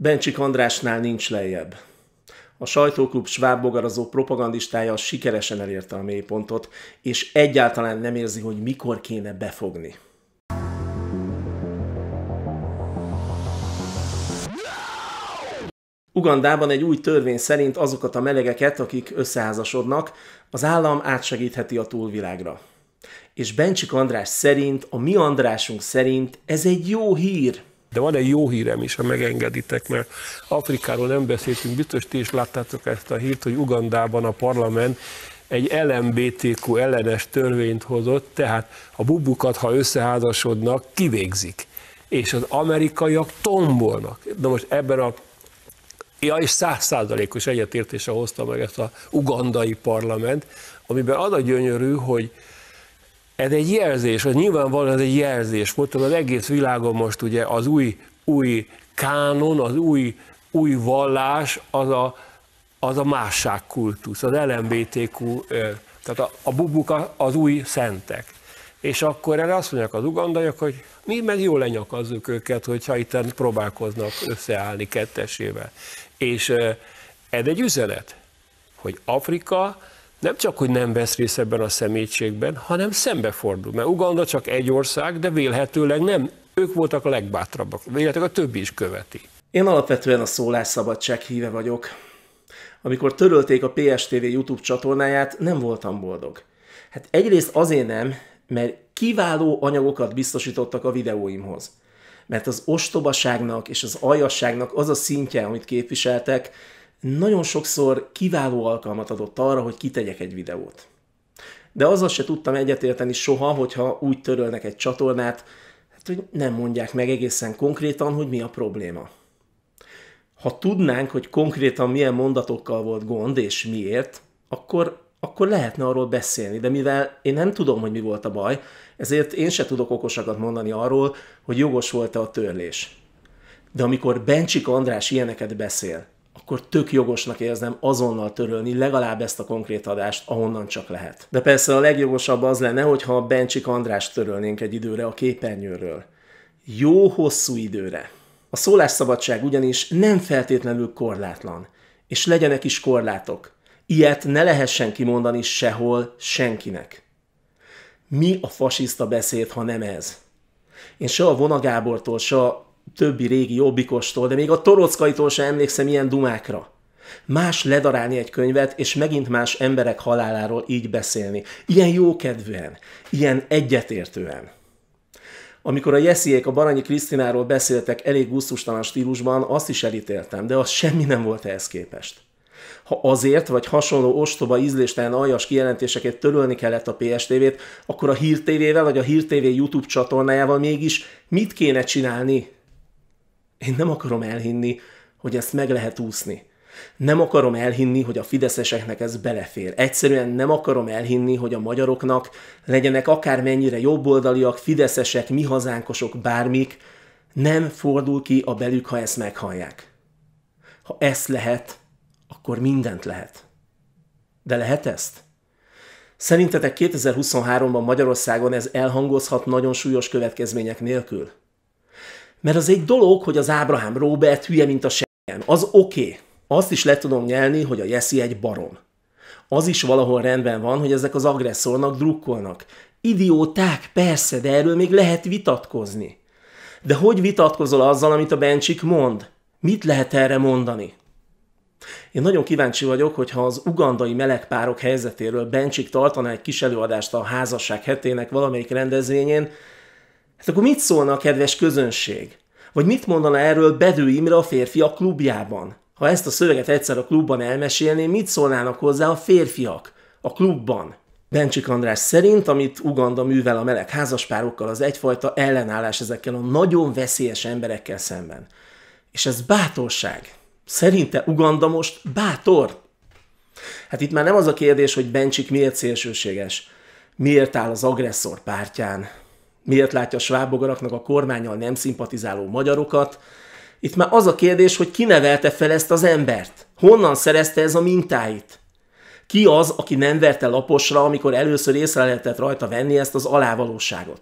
Bencsik Andrásnál nincs lejjebb. A sajtóklub svábbogarazó propagandistája sikeresen elérte a mélypontot, és egyáltalán nem érzi, hogy mikor kéne befogni. Ugandában egy új törvény szerint azokat a melegeket, akik összeházasodnak, az állam átsegítheti a túlvilágra. És Bencsik András szerint, a mi Andrásunk szerint ez egy jó hír – de van egy jó hírem is, ha megengeditek, mert Afrikáról nem beszéltünk, biztos ti is láttátok ezt a hírt, hogy Ugandában a parlament egy LMBTQ ellenes törvényt hozott, tehát a bubukat, ha összeházasodnak, kivégzik. És az amerikaiak tombolnak. Na most ebben a Ja, és százszázalékos egyetértése hozta meg ezt a ugandai parlament, amiben az a gyönyörű, hogy ez egy jelzés, az nyilvánvalóan ez egy jelzés volt, az egész világon most ugye az új, új kánon, az új, új vallás, az a, az a másságkultusz, az LMBTQ, tehát a, a bubuk az új szentek. És akkor erre azt mondják az ugandaiak, hogy mi meg jól lenyakazzuk őket, hogyha itt próbálkoznak összeállni kettesével. És ez egy üzenet, hogy Afrika nem csak, hogy nem vesz részt ebben a szemétségben, hanem szembefordul. Mert Uganda csak egy ország, de vélhetőleg nem. Ők voltak a legbátrabbak, vélhetőleg a többi is követi. Én alapvetően a szólásszabadság híve vagyok. Amikor törölték a PSTV YouTube csatornáját, nem voltam boldog. Hát egyrészt azért nem, mert kiváló anyagokat biztosítottak a videóimhoz. Mert az ostobaságnak és az aljasságnak az a szintje, amit képviseltek, nagyon sokszor kiváló alkalmat adott arra, hogy kitegyek egy videót. De azzal se tudtam egyetérteni soha, hogyha úgy törölnek egy csatornát, hát, hogy nem mondják meg egészen konkrétan, hogy mi a probléma. Ha tudnánk, hogy konkrétan milyen mondatokkal volt gond és miért, akkor, akkor lehetne arról beszélni, de mivel én nem tudom, hogy mi volt a baj, ezért én se tudok okosakat mondani arról, hogy jogos volt-e a törlés. De amikor Bencsik András ilyeneket beszél, akkor tök jogosnak érzem azonnal törölni legalább ezt a konkrét adást, ahonnan csak lehet. De persze a legjogosabb az lenne, hogyha a Bencsik Andrást törölnénk egy időre a képernyőről. Jó hosszú időre. A szólásszabadság ugyanis nem feltétlenül korlátlan, és legyenek is korlátok. Ilyet ne lehessen kimondani sehol senkinek. Mi a fasiszta beszéd, ha nem ez? Én se a Vonagábortól, se a többi régi jobbikostól, de még a torockaitól sem emlékszem ilyen dumákra. Más ledarálni egy könyvet, és megint más emberek haláláról így beszélni. Ilyen jókedvűen, ilyen egyetértően. Amikor a Jesziék a Baranyi Krisztináról beszéltek elég gusztustalan stílusban, azt is elítéltem, de az semmi nem volt ehhez képest. Ha azért, vagy hasonló ostoba ízléstelen aljas kijelentéseket törölni kellett a PSTV-t, akkor a Hír TV-vel, vagy a Hír TV YouTube csatornájával mégis mit kéne csinálni? Én nem akarom elhinni, hogy ezt meg lehet úszni. Nem akarom elhinni, hogy a fideszeseknek ez belefér. Egyszerűen nem akarom elhinni, hogy a magyaroknak legyenek akármennyire jobboldaliak, fideszesek, mi hazánkosok, bármik, nem fordul ki a belük, ha ezt meghallják. Ha ezt lehet, akkor mindent lehet. De lehet ezt? Szerintetek 2023-ban Magyarországon ez elhangozhat nagyon súlyos következmények nélkül? Mert az egy dolog, hogy az Ábrahám Robert hülye, mint a segen. Az oké. Okay. Azt is le tudom nyelni, hogy a Jesse egy barom. Az is valahol rendben van, hogy ezek az agresszornak drukkolnak. Idióták, persze, de erről még lehet vitatkozni. De hogy vitatkozol azzal, amit a Bencsik mond? Mit lehet erre mondani? Én nagyon kíváncsi vagyok, hogyha az ugandai melegpárok helyzetéről Bencsik tartana egy kis előadást a házasság hetének valamelyik rendezvényén, Hát akkor mit szólna a kedves közönség? Vagy mit mondana erről Bedő Imre a férfiak klubjában? Ha ezt a szöveget egyszer a klubban elmesélném, mit szólnának hozzá a férfiak a klubban? Bencsik András szerint, amit Uganda művel a meleg házaspárokkal, az egyfajta ellenállás ezekkel a nagyon veszélyes emberekkel szemben. És ez bátorság. Szerinte Uganda most bátor? Hát itt már nem az a kérdés, hogy Bencsik miért szélsőséges, miért áll az agresszor pártján, miért látja a svábogaraknak a kormányal nem szimpatizáló magyarokat. Itt már az a kérdés, hogy ki nevelte fel ezt az embert? Honnan szerezte ez a mintáit? Ki az, aki nem verte laposra, amikor először észre lehetett rajta venni ezt az alávalóságot?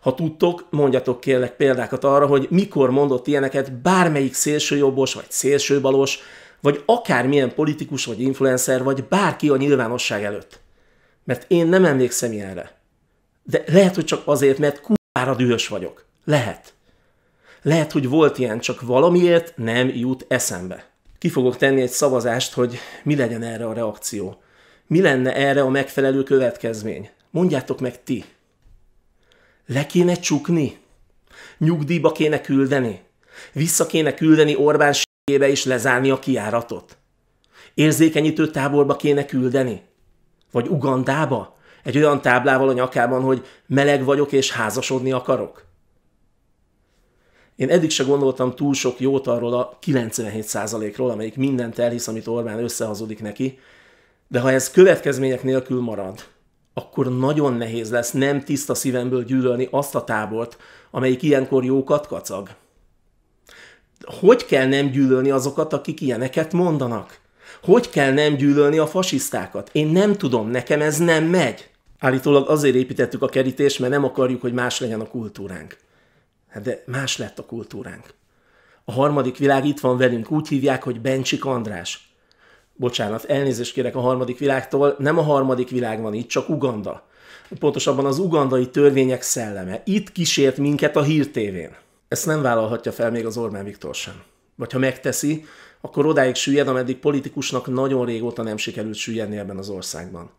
Ha tudtok, mondjatok kérlek példákat arra, hogy mikor mondott ilyeneket bármelyik szélsőjobbos, vagy szélsőbalos, vagy akármilyen politikus, vagy influencer, vagy bárki a nyilvánosság előtt. Mert én nem emlékszem ilyenre. De lehet, hogy csak azért, mert kurvára dühös vagyok. Lehet. Lehet, hogy volt ilyen, csak valamiért nem jut eszembe. Ki fogok tenni egy szavazást, hogy mi legyen erre a reakció. Mi lenne erre a megfelelő következmény? Mondjátok meg ti. Le kéne csukni? Nyugdíjba kéne küldeni? Vissza kéne küldeni Orbán s***jébe és lezárni a kiáratot? Érzékenyítő táborba kéne küldeni? Vagy Ugandába? Egy olyan táblával a nyakában, hogy meleg vagyok és házasodni akarok? Én eddig se gondoltam túl sok jót arról a 97%-ról, amelyik mindent elhisz, amit Orbán összehazudik neki, de ha ez következmények nélkül marad, akkor nagyon nehéz lesz nem tiszta szívemből gyűlölni azt a tábort, amelyik ilyenkor jókat kacag. Hogy kell nem gyűlölni azokat, akik ilyeneket mondanak? Hogy kell nem gyűlölni a fasisztákat? Én nem tudom, nekem ez nem megy. Állítólag azért építettük a kerítést, mert nem akarjuk, hogy más legyen a kultúránk. Hát de más lett a kultúránk. A harmadik világ itt van velünk, úgy hívják, hogy Bencsik András. Bocsánat, elnézést kérek a harmadik világtól, nem a harmadik világ van itt, csak Uganda. Pontosabban az ugandai törvények szelleme. Itt kísért minket a hírtévén. Ezt nem vállalhatja fel még az Orbán Viktor sem. Vagy ha megteszi, akkor odáig süllyed, ameddig politikusnak nagyon régóta nem sikerült süllyedni ebben az országban.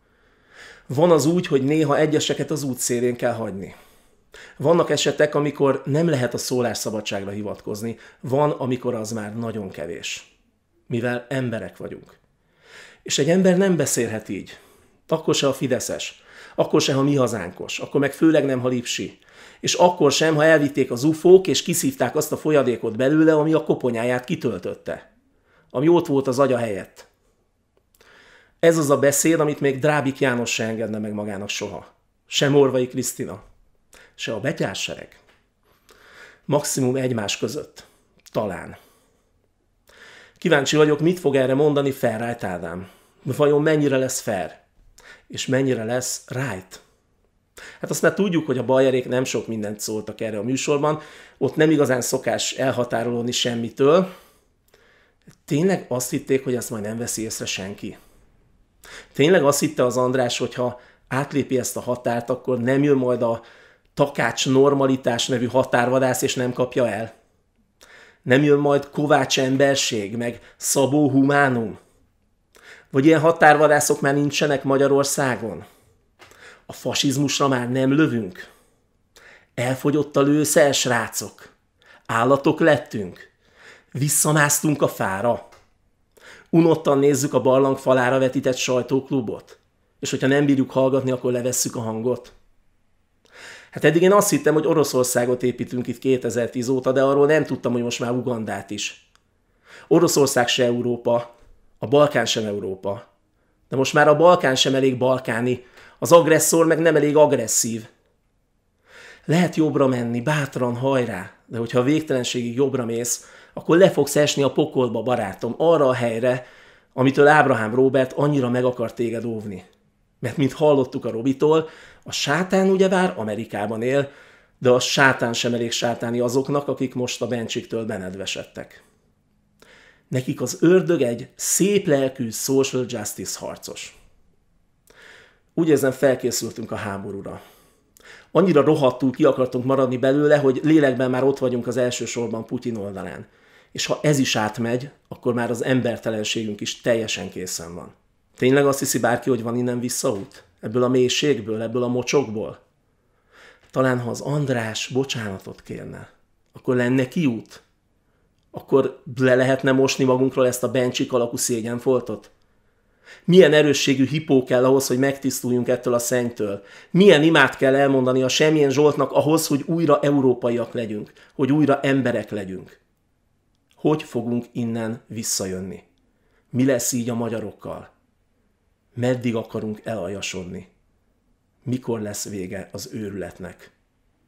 Van az úgy, hogy néha egyeseket az út szélén kell hagyni. Vannak esetek, amikor nem lehet a szólásszabadságra hivatkozni, van, amikor az már nagyon kevés. Mivel emberek vagyunk. És egy ember nem beszélhet így. Akkor se a Fideszes, akkor se, ha mi hazánkos, akkor meg főleg nem, ha lipsi. És akkor sem, ha elvitték az ufók, és kiszívták azt a folyadékot belőle, ami a koponyáját kitöltötte. Ami ott volt az agya helyett. Ez az a beszéd, amit még Drábik János se engedne meg magának soha. Sem Orvai Krisztina, se a betyársereg. Maximum egymás között. Talán. Kíváncsi vagyok, mit fog erre mondani Ferrájt Ádám. Vajon mennyire lesz fair? És mennyire lesz right? Hát azt már tudjuk, hogy a bajerék nem sok mindent szóltak erre a műsorban, ott nem igazán szokás elhatárolni semmitől. Tényleg azt hitték, hogy ezt majd nem veszi észre senki? Tényleg azt hitte az András, hogyha átlépi ezt a határt, akkor nem jön majd a takács normalitás nevű határvadász, és nem kapja el? Nem jön majd Kovács emberség, meg Szabó Humánum? Vagy ilyen határvadászok már nincsenek Magyarországon? A fasizmusra már nem lövünk? Elfogyott a lőszer, srácok? Állatok lettünk? Visszamásztunk a fára? unottan nézzük a barlang falára vetített sajtóklubot? És hogyha nem bírjuk hallgatni, akkor levesszük a hangot? Hát eddig én azt hittem, hogy Oroszországot építünk itt 2010 óta, de arról nem tudtam, hogy most már Ugandát is. Oroszország se Európa, a Balkán sem Európa. De most már a Balkán sem elég balkáni, az agresszor meg nem elég agresszív. Lehet jobbra menni, bátran, hajrá! De hogyha a végtelenségig jobbra mész, akkor le fogsz esni a pokolba, barátom, arra a helyre, amitől Ábrahám Robert annyira meg akar téged óvni. Mert mint hallottuk a Robitól, a sátán ugyebár Amerikában él, de a sátán sem elég sátáni azoknak, akik most a bencsiktől benedvesedtek. Nekik az ördög egy szép lelkű social justice harcos. Úgy érzem, felkészültünk a háborúra annyira rohadtul ki akartunk maradni belőle, hogy lélekben már ott vagyunk az elsősorban Putyin oldalán. És ha ez is átmegy, akkor már az embertelenségünk is teljesen készen van. Tényleg azt hiszi bárki, hogy van innen visszaút? Ebből a mélységből, ebből a mocsokból? Talán ha az András bocsánatot kérne, akkor lenne kiút? Akkor le lehetne mosni magunkról ezt a bencsik alakú szégyenfoltot? Milyen erősségű hipó kell ahhoz, hogy megtisztuljunk ettől a szentől? Milyen imát kell elmondani a semmilyen Zsoltnak ahhoz, hogy újra európaiak legyünk, hogy újra emberek legyünk? Hogy fogunk innen visszajönni? Mi lesz így a magyarokkal? Meddig akarunk elajasodni? Mikor lesz vége az őrületnek?